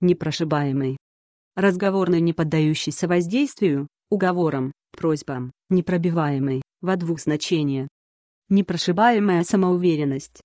непрошибаемый. Разговорный, не поддающийся воздействию, уговорам, просьбам, непробиваемый, во двух значениях. Непрошибаемая самоуверенность,